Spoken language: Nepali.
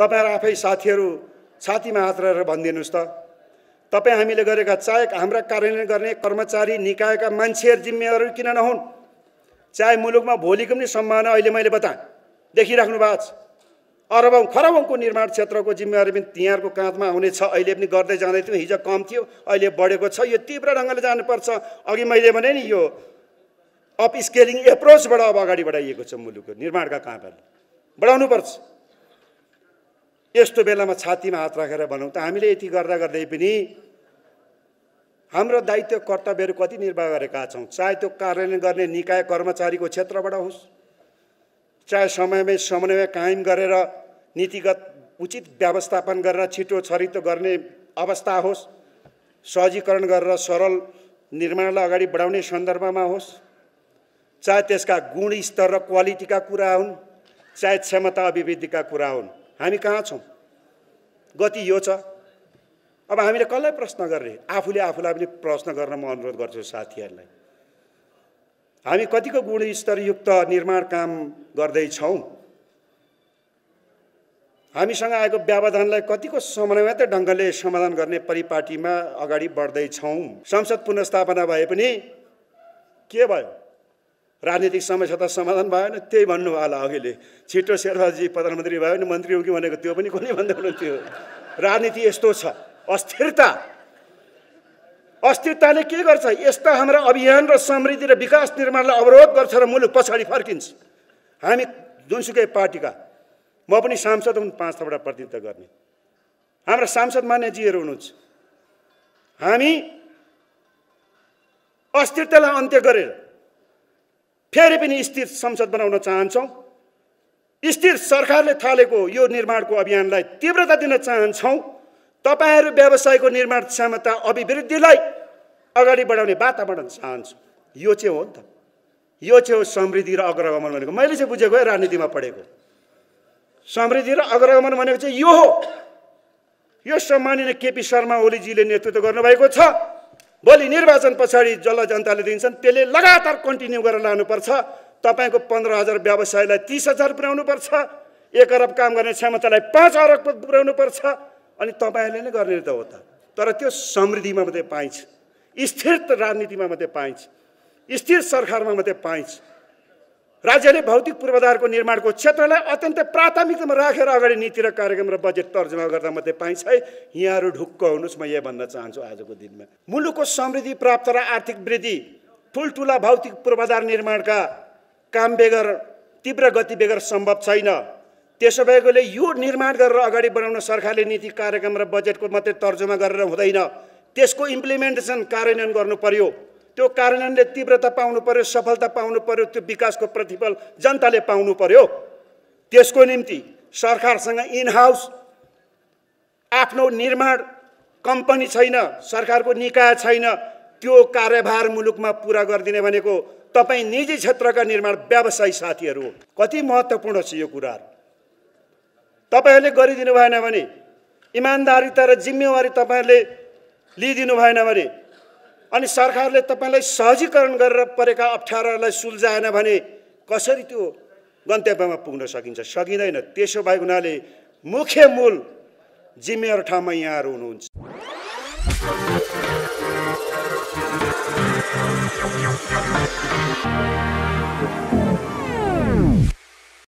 तपाईँहरू आफै साथीहरू छातीमा हात रहेर भनिदिनुहोस् त तपाईँ हामीले गरेका चाहे हाम्रा कार्यान्वयन गर्ने कर्मचारी निकायका मान्छेहरू जिम्मेवारी किन नहुन् चाहे मुलुकमा भोलिको पनि सम्भावना अहिले मैले बताएँ देखिराख्नु भएको छ अरबौँ खरबौँको निर्माण क्षेत्रको जिम्मेवारी पनि तिहारको काँधमा आउनेछ अहिले पनि गर्दै जाँदै थियौँ हिजो कम थियो अहिले बढेको छ यो तीव्र ढङ्गले जानुपर्छ अघि मैले भने नि यो अप स्केलिङ एप्रोचबाट अब अगाडि बढाइएको छ मुलुकको निर्माणका कामहरू बढाउनुपर्छ यस्तो बेलामा छातीमा हात राखेर भनौँ त हामीले यति गर्दा गर्दै पनि हाम्रो दायित्व कर्तव्यहरू कति निर्वाह गरेका छौँ चाहे त्यो कार्यान्वयन गर्ने निकाय कर्मचारीको क्षेत्रबाट होस् चाहे समयमै समन्वय कायम गरेर नीतिगत उचित व्यवस्थापन गरेर छिटो छरितो गर्ने अवस्था होस् सहजीकरण गरेर सरल निर्माणलाई अगाडि बढाउने सन्दर्भमा होस् चाहे त्यसका गुणस्तर र क्वालिटीका कुरा हुन् चाहे क्षमता अभिवृद्धिका कुरा हुन् हामी कहाँ छौँ गति यो छ अब हामीले कसलाई प्रश्न गर्ने आफूले आफूलाई पनि प्रश्न गर्न म अनुरोध गर्छु साथीहरूलाई हामी कतिको गुणस्तरयुक्त निर्माण काम गर्दैछौँ हामीसँग आएको व्यवधानलाई कतिको समन्वयत ढङ्गले समाधान गर्ने परिपाटीमा अगाडि बढ्दैछौँ संसद पुनर्स्थापना भए पनि के भयो राजनीतिक समस्या त समाधान भएन त्यही भन्नुभयो होला अघिले छिटो शेर्पाजी प्रधानमन्त्री भयो भने मन्त्री हो कि भनेको त्यो पनि कसले भन्दै हुनुहुन्थ्यो राजनीति यस्तो छ अस्थिरता अस्थिरताले के गर्छ यस्ता हाम्रा अभियान र समृद्धि र विकास निर्माणलाई अवरोध गर्छ र मुलुक पछाडि फर्किन्छ हामी जुनसुकै पार्टीका म पनि सांसद हुन् पाँच थपबाट प्रतिनिधित्व गर्ने हाम्रा सांसद मान्यजीहरू हुनुहुन्छ हामी अस्थिरतालाई अन्त्य गरेर फेरि पनि स्थिर संसद बनाउन चाहन्छौँ स्थिर सरकारले थालेको यो निर्माणको अभियानलाई तीव्रता दिन चाहन्छौँ तपाईँहरू व्यवसायको निर्माण क्षमता अभिवृद्धिलाई अगाडि बढाउने वातावरण चाहन्छु यो चाहिँ हो नि त यो चाहिँ हो समृद्धि र अग्रगमन भनेको मैले चाहिँ बुझेको है राजनीतिमा पढेको समृद्धि र अग्रगमन भनेको चाहिँ यो हो यो सम्मानित केपी शर्मा ओलीजीले नेतृत्व गर्नुभएको छ भोलि निर्वाचन पछाडि जसलाई जनताले दिन्छन् त्यसले लगातार कन्टिन्यू गरेर लानुपर्छ तपाईँको पन्ध्र हजार व्यवसायलाई तिस हजार पर्छ एक अरब काम गर्ने क्षमतालाई पाँच अरब पर्छ अनि तपाईँले नै गर्ने त हो त तर त्यो समृद्धिमा मात्रै पाइन्छ स्थिर राजनीतिमा मात्रै पाइन्छ स्थिर सरकारमा मात्रै पाइन्छ राज्यले भौतिक पूर्वाधारको निर्माणको क्षेत्रलाई अत्यन्तै प्राथमिकतामा राखेर अगाडि नीति र कार्यक्रम र बजेट तर्जमा गर्दा मात्रै पाइन्छ है यहाँहरू ढुक्क हुनुहोस् म यही भन्न चाहन्छु आजको दिनमा मुलुकको समृद्धि प्राप्त र आर्थिक वृद्धि ठुल्ठुला भौतिक पूर्वाधार निर्माणका काम बेगर तीव्र गति बेगर सम्भव छैन त्यसो भएकोले यो निर्माण गरेर अगाडि बढाउन सरकारले नीति कार्यक्रम र बजेटको मात्रै तर्जुमा गरेर हुँदैन त्यसको इम्प्लिमेन्टेसन कार्यान्वयन गर्नु पर्यो त्यो कार्यान्वयनले तीव्रता पाउनु पर्यो सफलता पाउनु पर्यो त्यो विकासको प्रतिफल जनताले पाउनु पर्यो त्यसको निम्ति सरकारसँग इन हाउस आफ्नो निर्माण कम्पनी छैन सरकारको निकाय छैन त्यो कार्यभार मुलुकमा पुरा गरिदिने भनेको तपाईँ निजी क्षेत्रका निर्माण व्यवसायी साथीहरू हो कति महत्त्वपूर्ण छ यो कुराहरू तपाईँहरूले गरिदिनु भएन भने इमान्दारिता र जिम्मेवारी तपाईँहरूले लिइदिनु भएन भने अनि सरकारले तपाईँलाई सहजीकरण गरेर परेका अप्ठ्यारालाई सुल्झाएन भने कसरी त्यो गन्तव्यमा पुग्न सकिन्छ सकिँदैन त्यसो भए हुनाले मुख्य मूल जिम्मेवार ठाउँमा यहाँहरू हुनुहुन्छ